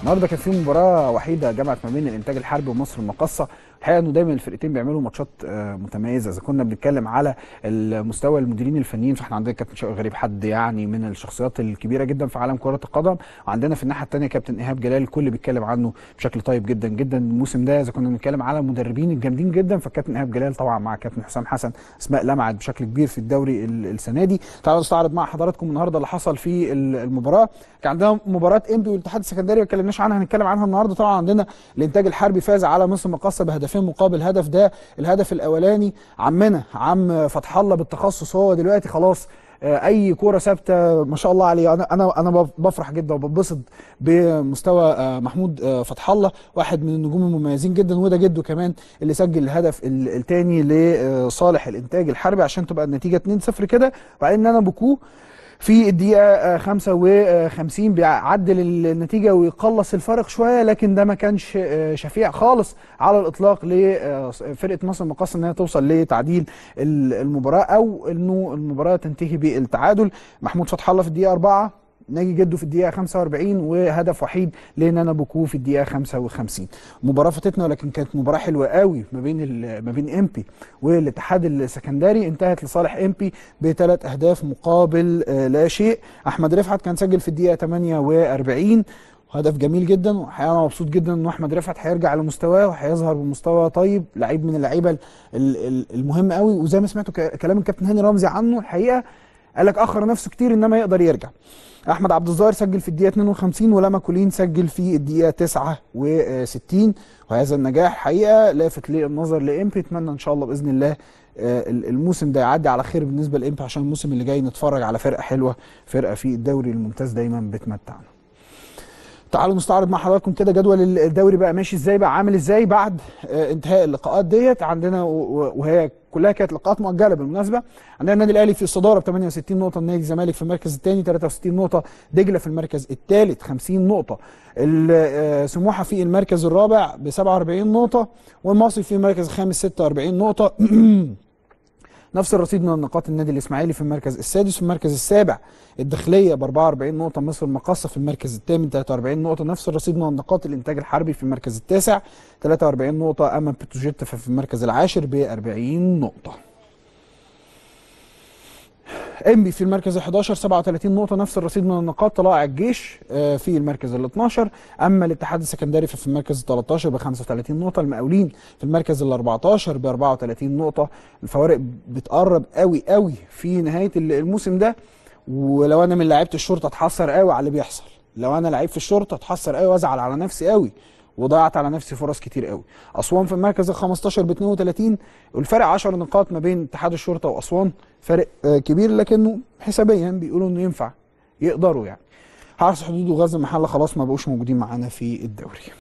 النهارده كان في مباراه وحيده جمعت ما بين الانتاج الحربي ومصر المقاصه الحقيقه انه دايما الفرقتين بيعملوا ماتشات آه، متميزه اذا كنا بنتكلم على المستوى المديرين الفنيين فاحنا عندنا كابتن شوقي غريب حد يعني من الشخصيات الكبيره جدا في عالم كره القدم وعندنا في الناحيه الثانيه كابتن ايهاب جلال الكل بيتكلم عنه بشكل طيب جدا جدا الموسم ده اذا كنا بنتكلم على المدربين الجامدين جدا فكابتن ايهاب جلال طبعا مع كابتن حسام حسن اسماء لمعت بشكل كبير في الدوري السنه دي تعالوا نستعرض مع حضراتكم النهارده اللي حصل في المباراه كان عندنا مباراه انبي والاتحاد السكندري ما اتكلمناش عنها هنتكلم عنها النهارده طبعا عندنا الانتاج الحربي فاز على مصر مقاصه بهدف فين مقابل هدف ده الهدف الاولاني عمنا عم فتح الله بالتخصص هو دلوقتي خلاص آه، اي كوره ثابته ما شاء الله عليه انا انا انا بفرح جدا وببسط بمستوى آه، محمود آه، فتح الله واحد من النجوم المميزين جدا وده جده كمان اللي سجل الهدف الثاني لصالح الانتاج الحربي عشان تبقى النتيجه 2-0 كده وبعدين انا بكو في الدقيقة 55 آه، بيعدل النتيجة ويقلص الفارق شوية لكن ده ما كانش آه، شفيع خالص على الإطلاق لفرقة آه، مصر المقاصة إنها توصل لتعديل المباراة أو إنه المباراة تنتهي بالتعادل محمود فتح الله في الدقيقة 4 ناجي جده في الدقيقه 45 وهدف وحيد لنانا بوكو في الدقيقه 55 مباراه فاتتنا ولكن كانت مباراه حلوه قوي ما بين ما بين امبي والاتحاد السكندري انتهت لصالح امبي بثلاث اهداف مقابل آه، لا شيء احمد رفعت كان سجل في الدقيقه 48 هدف جميل جدا وحقيقه انا مبسوط جدا ان احمد رفعت هيرجع لمستواه وهيظهر بمستوى طيب لعيب من اللعيبه المهم قوي وزي ما سمعتوا كلام الكابتن هاني رمزي عنه الحقيقه قال لك اخر نفسه كتير انما يقدر يرجع احمد عبد الظاهر سجل في الدقيقه 52 ولما كولين سجل في الدقيقه 69 وهذا النجاح حقيقه لافت للنظر لامبي اتمنى ان شاء الله باذن الله آه، الموسم ده يعدي على خير بالنسبه لامبي عشان الموسم اللي جاي نتفرج على فرقه حلوه فرقه في الدوري الممتاز دايما بتمتعنا تعالوا نستعرض مع حضراتكم كده جدول الدوري بقى ماشي ازاي بقى عامل ازاي بعد آه، انتهاء اللقاءات ديت عندنا وهي كلها كانت لقاءات مؤجله بالمناسبه عندنا النادي الاهلي في الصداره ب 68 نقطه النادي الزمالك في المركز الثاني 63 نقطه دجله في المركز الثالث 50 نقطه آه، سموحه في المركز الرابع ب 47 نقطه والمصري في المركز الخامس 46 نقطه نفس الرصيد من النقاط النادي الاسماعيلي في المركز السادس في المركز السابع الداخليه ب 44 نقطه مصر المقاصه في المركز الثامن 43 نقطه نفس الرصيد من النقاط الانتاج الحربي في المركز التاسع 43 نقطه امام بتروجيت في المركز العاشر ب 40 نقطه انبي في المركز 11 37 نقطه نفس الرصيد من النقاط طلائع الجيش آه، في المركز ال 12 اما الاتحاد السكندري ففي المركز 13 ب 35 نقطه المقاولين في المركز ال 14 ب 34 نقطه الفوارق بتقرب قوي قوي في نهايه الموسم ده ولو انا من لعيبه الشرطه اتحسر قوي على اللي بيحصل لو انا لعيب في الشرطه اتحسر قوي وازعل على نفسي قوي وضيعت على نفسي فرص كتير قوي اسوان في المركز ال 15 ب 32 والفرق 10 نقاط ما بين اتحاد الشرطه واسوان فارق آه، كبير لكنه حسابيا بيقولوا انه ينفع يقدروا يعني حرس حدود وغزل المحله خلاص ما بقوش موجودين معانا في الدوري